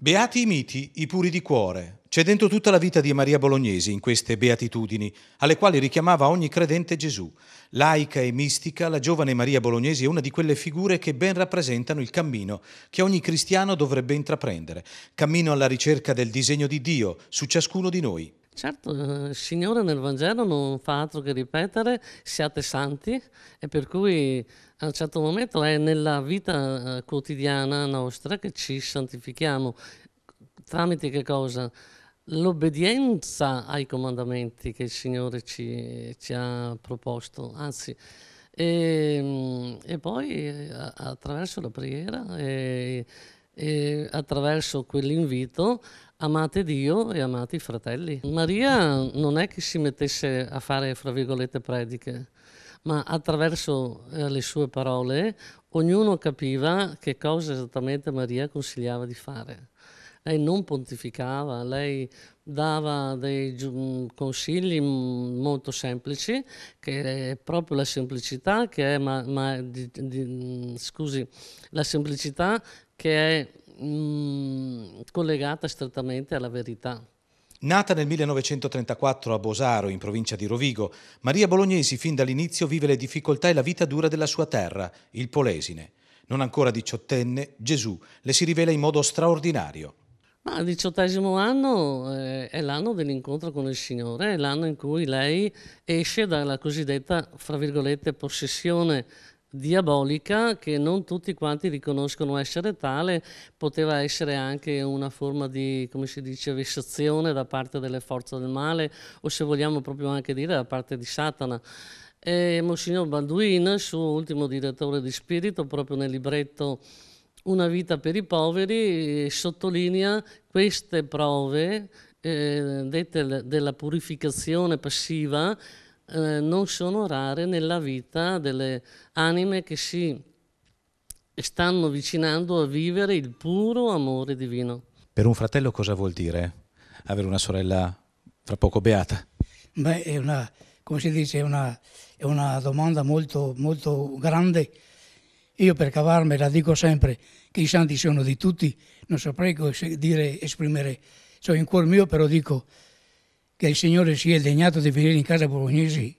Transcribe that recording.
Beati i miti, i puri di cuore. C'è dentro tutta la vita di Maria Bolognesi in queste beatitudini, alle quali richiamava ogni credente Gesù. Laica e mistica, la giovane Maria Bolognesi è una di quelle figure che ben rappresentano il cammino che ogni cristiano dovrebbe intraprendere, cammino alla ricerca del disegno di Dio su ciascuno di noi. Certo, il Signore nel Vangelo non fa altro che ripetere siate santi e per cui a un certo momento è nella vita eh, quotidiana nostra che ci santifichiamo. Tramite che cosa? L'obbedienza ai comandamenti che il Signore ci, ci ha proposto, anzi, e, ehm, e poi eh, attraverso la preghiera e, e attraverso quell'invito amate Dio e amate i fratelli. Maria non è che si mettesse a fare, fra virgolette, prediche, ma attraverso eh, le sue parole ognuno capiva che cosa esattamente Maria consigliava di fare lei non pontificava, lei dava dei mm, consigli molto semplici, che è proprio la semplicità che è, ma, ma, di, di, mm, scusi, la semplicità che è mh, mm, collegata strettamente alla verità. Nata nel 1934 a Bosaro, in provincia di Rovigo, Maria Bolognesi fin dall'inizio vive le difficoltà e la vita dura della sua terra, il Polesine. Non ancora diciottenne, Gesù le si rivela in modo straordinario. Ma il diciottesimo anno eh, è l'anno dell'incontro con il Signore, è l'anno in cui lei esce dalla cosiddetta, fra virgolette, possessione diabolica che non tutti quanti riconoscono essere tale, poteva essere anche una forma di, come si dice, vessazione da parte delle forze del male o se vogliamo proprio anche dire da parte di Satana. E Monsignor Balduin, suo ultimo direttore di spirito, proprio nel libretto una vita per i poveri sottolinea queste prove eh, dette della purificazione passiva eh, non sono rare nella vita delle anime che si stanno avvicinando a vivere il puro amore divino. Per un fratello cosa vuol dire avere una sorella fra poco beata? Beh, è una, come si dice, una, è una domanda molto, molto grande io per cavarmela dico sempre che i santi sono di tutti, non saprei dire, esprimere, Cioè in cuor mio però dico che il Signore si è degnato di venire in casa bolognesi